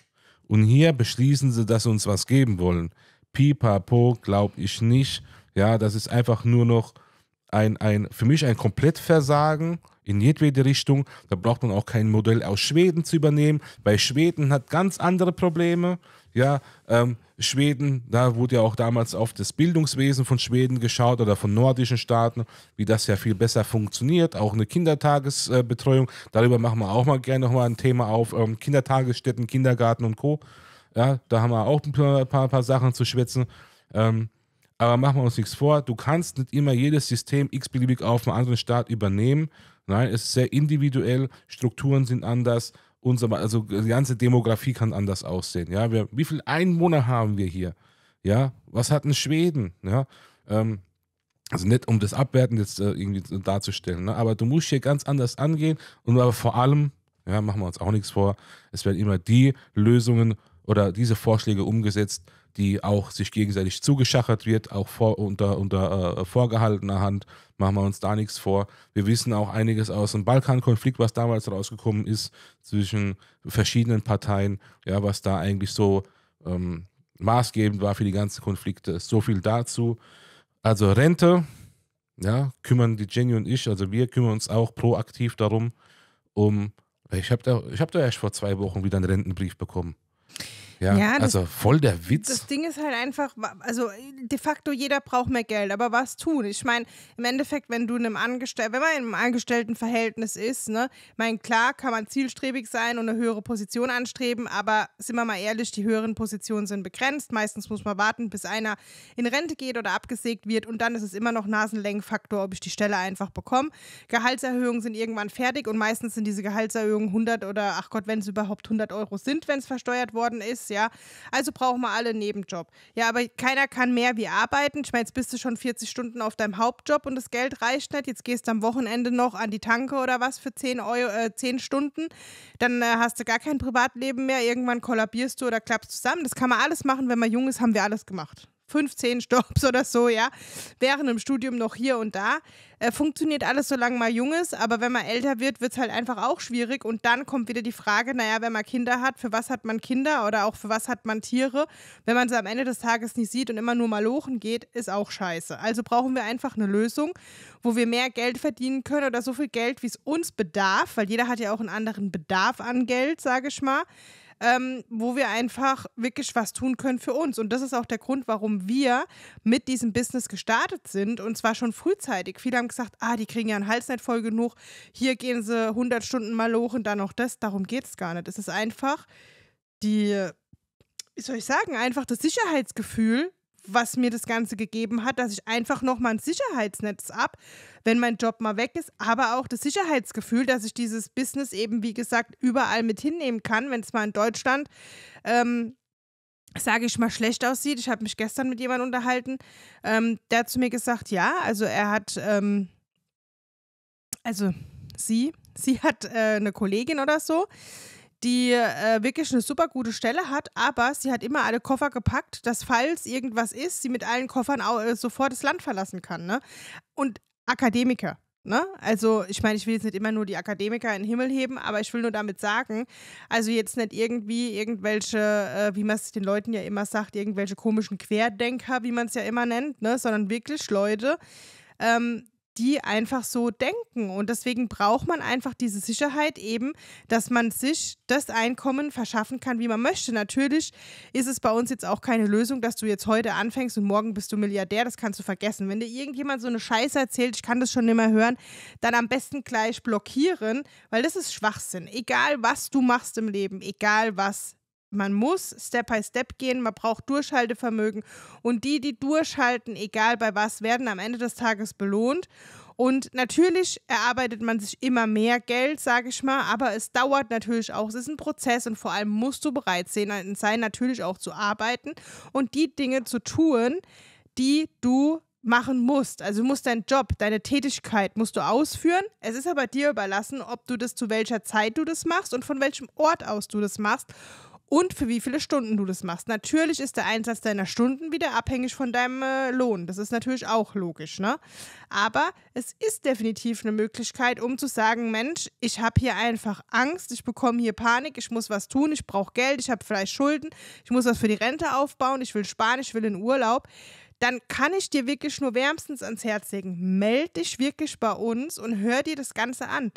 Und hier beschließen sie, dass sie uns was geben wollen. Pipapo glaube ich nicht. Ja, das ist einfach nur noch ein, ein, für mich ein Komplettversagen in jedwede Richtung. Da braucht man auch kein Modell aus Schweden zu übernehmen, weil Schweden hat ganz andere Probleme ja, ähm, Schweden, da wurde ja auch damals auf das Bildungswesen von Schweden geschaut oder von nordischen Staaten, wie das ja viel besser funktioniert. Auch eine Kindertagesbetreuung, darüber machen wir auch mal gerne nochmal ein Thema auf. Ähm, Kindertagesstätten, Kindergarten und Co. Ja, da haben wir auch ein paar, paar, paar Sachen zu schwätzen. Ähm, aber machen wir uns nichts vor, du kannst nicht immer jedes System x-beliebig auf einen anderen Staat übernehmen. Nein, es ist sehr individuell, Strukturen sind anders und so weiter. Also die ganze Demografie kann anders aussehen. Ja, wir, wie viele Einwohner haben wir hier? Ja, was hat ein Schweden? Ja, ähm, also nicht um das Abwerten jetzt äh, irgendwie darzustellen, ne? aber du musst hier ganz anders angehen und aber vor allem, ja, machen wir uns auch nichts vor, es werden immer die Lösungen oder diese Vorschläge umgesetzt, die auch sich gegenseitig zugeschachert wird, auch vor, unter, unter äh, vorgehaltener Hand, machen wir uns da nichts vor. Wir wissen auch einiges aus dem Balkankonflikt, was damals rausgekommen ist, zwischen verschiedenen Parteien, ja, was da eigentlich so ähm, maßgebend war für die ganzen Konflikte. So viel dazu. Also Rente, ja, kümmern die Jenny und ich, also wir kümmern uns auch proaktiv darum, um, ich habe da, hab da erst vor zwei Wochen wieder einen Rentenbrief bekommen. Ja, ja das, also voll der Witz. Das Ding ist halt einfach, also de facto jeder braucht mehr Geld, aber was tun? Ich meine, im Endeffekt, wenn du in einem Angestellten, wenn man in einem Angestelltenverhältnis ist, ne, mein klar kann man zielstrebig sein und eine höhere Position anstreben, aber sind wir mal ehrlich, die höheren Positionen sind begrenzt. Meistens muss man warten, bis einer in Rente geht oder abgesägt wird und dann ist es immer noch Nasenlängenfaktor, ob ich die Stelle einfach bekomme. Gehaltserhöhungen sind irgendwann fertig und meistens sind diese Gehaltserhöhungen 100 oder ach Gott, wenn es überhaupt 100 Euro sind, wenn es versteuert worden ist ja. Also brauchen wir alle einen Nebenjob. Ja, aber keiner kann mehr wie arbeiten. Ich meine, jetzt bist du schon 40 Stunden auf deinem Hauptjob und das Geld reicht nicht. Jetzt gehst du am Wochenende noch an die Tanke oder was für 10, Euro, äh, 10 Stunden. Dann äh, hast du gar kein Privatleben mehr. Irgendwann kollabierst du oder klappst zusammen. Das kann man alles machen. Wenn man jung ist, haben wir alles gemacht. 15 Stops *laughs* oder so, ja, während im Studium noch hier und da. Äh, funktioniert alles, solange man jung ist, aber wenn man älter wird, wird es halt einfach auch schwierig. Und dann kommt wieder die Frage, naja, wenn man Kinder hat, für was hat man Kinder oder auch für was hat man Tiere? Wenn man sie am Ende des Tages nicht sieht und immer nur mal lochen geht, ist auch scheiße. Also brauchen wir einfach eine Lösung, wo wir mehr Geld verdienen können oder so viel Geld, wie es uns bedarf, weil jeder hat ja auch einen anderen Bedarf an Geld, sage ich mal ähm, wo wir einfach wirklich was tun können für uns. Und das ist auch der Grund, warum wir mit diesem Business gestartet sind und zwar schon frühzeitig. Viele haben gesagt, ah, die kriegen ja einen Hals nicht voll genug, hier gehen sie 100 Stunden mal hoch und dann noch das. Darum geht es gar nicht. Es ist einfach die, wie soll ich sagen, einfach das Sicherheitsgefühl, was mir das Ganze gegeben hat, dass ich einfach nochmal ein Sicherheitsnetz ab, wenn mein Job mal weg ist, aber auch das Sicherheitsgefühl, dass ich dieses Business eben, wie gesagt, überall mit hinnehmen kann, wenn es mal in Deutschland, ähm, sage ich mal, schlecht aussieht. Ich habe mich gestern mit jemandem unterhalten, ähm, der hat zu mir gesagt, ja, also er hat, ähm, also sie, sie hat äh, eine Kollegin oder so, die äh, wirklich eine super gute Stelle hat, aber sie hat immer alle Koffer gepackt, dass falls irgendwas ist, sie mit allen Koffern auch, äh, sofort das Land verlassen kann. Ne? Und Akademiker. Ne? Also, ich meine, ich will jetzt nicht immer nur die Akademiker in den Himmel heben, aber ich will nur damit sagen, also jetzt nicht irgendwie irgendwelche, äh, wie man es den Leuten ja immer sagt, irgendwelche komischen Querdenker, wie man es ja immer nennt, ne? sondern wirklich Leute, ähm, die einfach so denken. Und deswegen braucht man einfach diese Sicherheit eben, dass man sich das Einkommen verschaffen kann, wie man möchte. Natürlich ist es bei uns jetzt auch keine Lösung, dass du jetzt heute anfängst und morgen bist du Milliardär. Das kannst du vergessen. Wenn dir irgendjemand so eine Scheiße erzählt, ich kann das schon nicht mehr hören, dann am besten gleich blockieren, weil das ist Schwachsinn. Egal, was du machst im Leben, egal was, man muss Step by Step gehen, man braucht Durchhaltevermögen und die, die durchhalten, egal bei was, werden am Ende des Tages belohnt. Und natürlich erarbeitet man sich immer mehr Geld, sage ich mal, aber es dauert natürlich auch, es ist ein Prozess und vor allem musst du bereit äh, sein, natürlich auch zu arbeiten und die Dinge zu tun, die du machen musst. Also du musst deinen Job, deine Tätigkeit musst du ausführen. Es ist aber dir überlassen, ob du das zu welcher Zeit du das machst und von welchem Ort aus du das machst und für wie viele Stunden du das machst. Natürlich ist der Einsatz deiner Stunden wieder abhängig von deinem äh, Lohn. Das ist natürlich auch logisch, ne? Aber es ist definitiv eine Möglichkeit, um zu sagen, Mensch, ich habe hier einfach Angst, ich bekomme hier Panik, ich muss was tun, ich brauche Geld, ich habe vielleicht Schulden, ich muss was für die Rente aufbauen, ich will sparen, ich will in Urlaub dann kann ich dir wirklich nur wärmstens ans Herz legen. Meld dich wirklich bei uns und hör dir das Ganze an.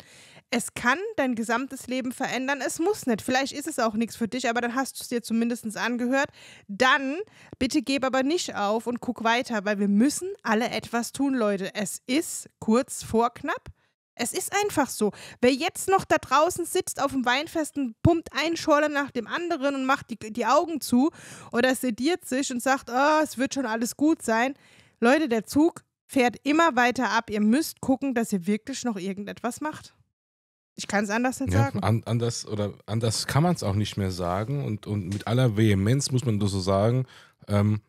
Es kann dein gesamtes Leben verändern. Es muss nicht. Vielleicht ist es auch nichts für dich, aber dann hast du es dir zumindest angehört. Dann bitte gib aber nicht auf und guck weiter, weil wir müssen alle etwas tun, Leute. Es ist kurz vor knapp. Es ist einfach so. Wer jetzt noch da draußen sitzt auf dem Weinfest und pumpt einen Schorle nach dem anderen und macht die, die Augen zu oder sediert sich und sagt, oh, es wird schon alles gut sein. Leute, der Zug fährt immer weiter ab. Ihr müsst gucken, dass ihr wirklich noch irgendetwas macht. Ich kann es anders nicht ja, sagen. An, anders, oder anders kann man es auch nicht mehr sagen. Und, und mit aller Vehemenz muss man das so sagen, ähm,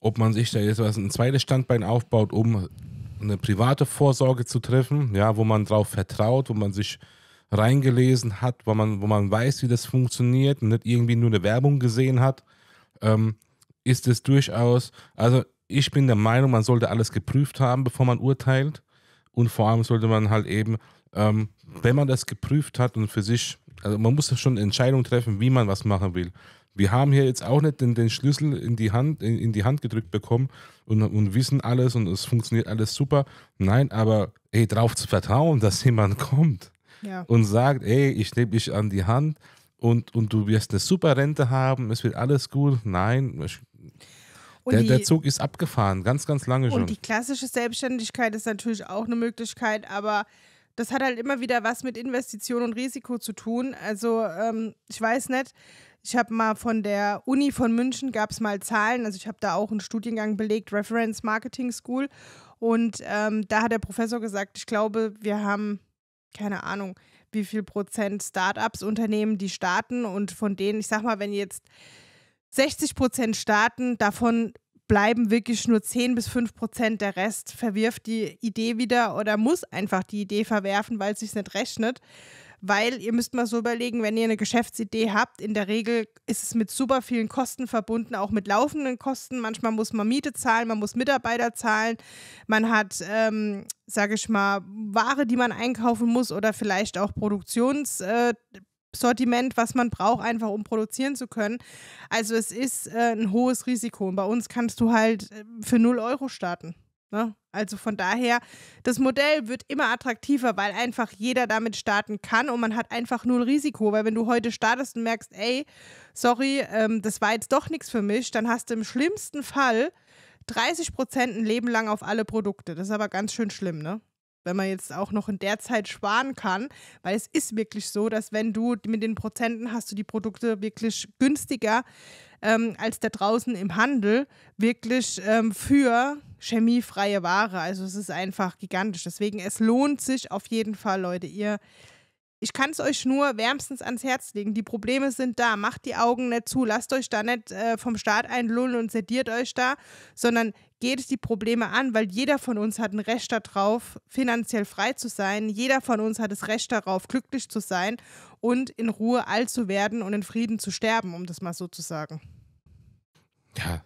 ob man sich da jetzt was ein zweites Standbein aufbaut, um eine private Vorsorge zu treffen, ja, wo man drauf vertraut, wo man sich reingelesen hat, wo man, wo man weiß, wie das funktioniert und nicht irgendwie nur eine Werbung gesehen hat, ähm, ist es durchaus, also ich bin der Meinung, man sollte alles geprüft haben, bevor man urteilt und vor allem sollte man halt eben, ähm, wenn man das geprüft hat und für sich, also man muss schon eine Entscheidung treffen, wie man was machen will. Wir haben hier jetzt auch nicht den, den Schlüssel in die Hand, in, in die Hand gedrückt bekommen und, und, wissen alles und es funktioniert alles super. Nein, aber ey, drauf zu vertrauen, *laughs* dass jemand kommt ja. und sagt, ey, ich nehme dich an die Hand und, und du wirst eine super Rente haben, es wird alles gut. Nein, ich, der, die, der, Zug ist abgefahren, ganz, ganz lange schon. Und die klassische Selbstständigkeit ist natürlich auch eine Möglichkeit, aber das hat halt immer wieder was mit Investition und Risiko zu tun. Also ähm, ich weiß nicht, ich habe mal von der Uni von München gab es mal Zahlen. Also ich habe da auch einen Studiengang belegt, Reference Marketing School. Und ähm, da hat der Professor gesagt, ich glaube, wir haben, keine Ahnung, wie viel Prozent Startups, Unternehmen, die starten. Und von denen, ich sag mal, wenn jetzt 60 Prozent starten, davon bleiben wirklich nur 10 bis 5 Prozent. Der Rest verwirft die Idee wieder oder muss einfach die Idee verwerfen, weil es sich nicht rechnet weil ihr müsst mal so überlegen, wenn ihr eine Geschäftsidee habt, in der Regel ist es mit super vielen Kosten verbunden, auch mit laufenden Kosten. Manchmal muss man Miete zahlen, man muss Mitarbeiter zahlen, man hat, ähm, sage ich mal, Ware, die man einkaufen muss oder vielleicht auch Produktionssortiment, äh, was man braucht, einfach um produzieren zu können. Also es ist äh, ein hohes Risiko und bei uns kannst du halt äh, für 0 Euro starten. Ne? Also von daher, das Modell wird immer attraktiver, weil einfach jeder damit starten kann und man hat einfach null Risiko. Weil wenn du heute startest und merkst, ey, sorry, ähm, das war jetzt doch nichts für mich, dann hast du im schlimmsten Fall 30 Prozent ein Leben lang auf alle Produkte. Das ist aber ganz schön schlimm, ne? Wenn man jetzt auch noch in der Zeit sparen kann, weil es ist wirklich so, dass wenn du mit den Prozenten hast du die Produkte wirklich günstiger ähm, als da draußen im Handel, wirklich ähm, für chemiefreie Ware. Also es ist einfach gigantisch. Deswegen, es lohnt sich auf jeden Fall, Leute. Ihr, ich kann es euch nur wärmstens ans Herz legen. Die Probleme sind da. Macht die Augen nicht zu. Lasst euch da nicht äh, vom Staat einlullen und sediert euch da, sondern geht die Probleme an, weil jeder von uns hat ein Recht darauf, finanziell frei zu sein. Jeder von uns hat das Recht darauf, glücklich zu sein und in Ruhe alt zu werden und in Frieden zu sterben, um das mal so zu sagen. Ja,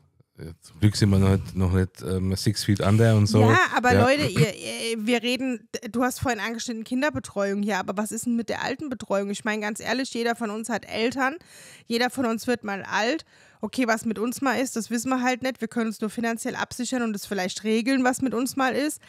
zum Glück sind wir halt noch nicht ähm, six feet under und so. Ja, aber ja. Leute, ihr, äh, wir reden, du hast vorhin angeschnitten Kinderbetreuung hier, aber was ist denn mit der alten Betreuung? Ich meine ganz ehrlich, jeder von uns hat Eltern, jeder von uns wird mal alt. Okay, was mit uns mal ist, das wissen wir halt nicht. Wir können uns nur finanziell absichern und es vielleicht regeln, was mit uns mal ist.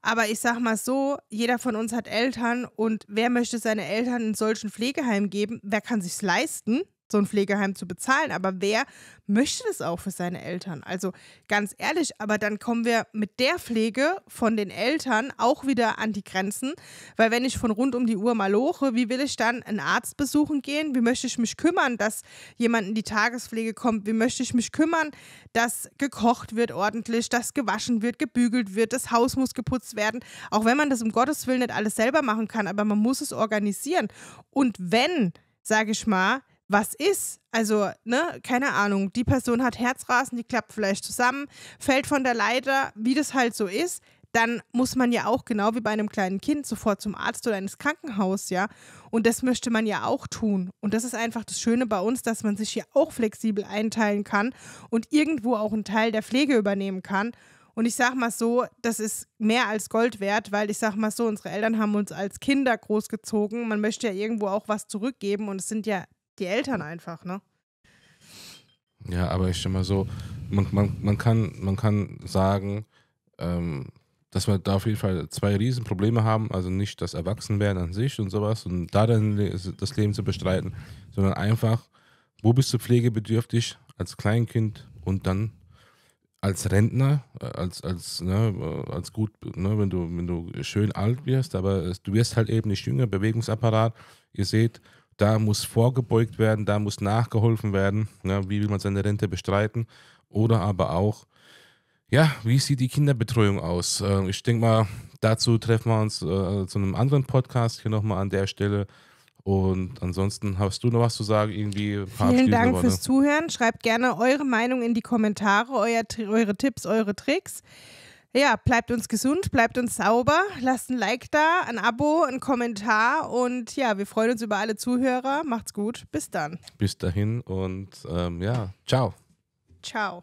Aber ich sag mal so, jeder von uns hat Eltern und wer möchte seine Eltern in solchen Pflegeheim geben? Wer kann sich's leisten? so ein Pflegeheim zu bezahlen. Aber wer möchte das auch für seine Eltern? Also ganz ehrlich, aber dann kommen wir mit der Pflege von den Eltern auch wieder an die Grenzen. Weil wenn ich von rund um die Uhr mal loche, wie will ich dann einen Arzt besuchen gehen? Wie möchte ich mich kümmern, dass jemand in die Tagespflege kommt? Wie möchte ich mich kümmern, dass gekocht wird ordentlich, dass gewaschen wird, gebügelt wird, das Haus muss geputzt werden? Auch wenn man das um Gottes Willen nicht alles selber machen kann, aber man muss es organisieren. Und wenn, sage ich mal, was ist? Also, ne, keine Ahnung. Die Person hat Herzrasen, die klappt vielleicht zusammen, fällt von der Leiter, wie das halt so ist. Dann muss man ja auch genau wie bei einem kleinen Kind sofort zum Arzt oder ins Krankenhaus, ja. Und das möchte man ja auch tun. Und das ist einfach das Schöne bei uns, dass man sich hier auch flexibel einteilen kann und irgendwo auch einen Teil der Pflege übernehmen kann. Und ich sag mal so, das ist mehr als Gold wert, weil ich sag mal so, unsere Eltern haben uns als Kinder großgezogen. Man möchte ja irgendwo auch was zurückgeben und es sind ja die Eltern einfach, ne? Ja, aber ich stelle mal so, man, man, man, kann, man kann sagen, ähm, dass wir da auf jeden Fall zwei Riesenprobleme haben, also nicht das Erwachsenwerden an sich und sowas und darin das Leben zu bestreiten, sondern einfach, wo bist du pflegebedürftig als Kleinkind und dann als Rentner, äh, als, als, ne, äh, als gut, ne, wenn, du, wenn du schön alt wirst, aber du wirst halt eben nicht jünger, Bewegungsapparat, ihr seht, da muss vorgebeugt werden, da muss nachgeholfen werden, ja, ne, wie will man seine Rente bestreiten oder aber auch, ja, wie sieht die Kinderbetreuung aus? Äh, ich denke mal, dazu treffen wir uns äh, zu einem anderen Podcast hier nochmal an der Stelle. Und ansonsten hast du noch was zu sagen? Irgendwie Vielen Dank fürs Zuhören. Schreibt gerne eure Meinung in die Kommentare, euer, eure Tipps, eure Tricks. Ja, bleibt uns gesund, bleibt uns sauber, lasst ein Like da, ein Abo, einen Kommentar und ja, wir freuen uns über alle Zuhörer. Macht's gut, bis dann. Bis dahin und ähm, ja, ciao. Ciao.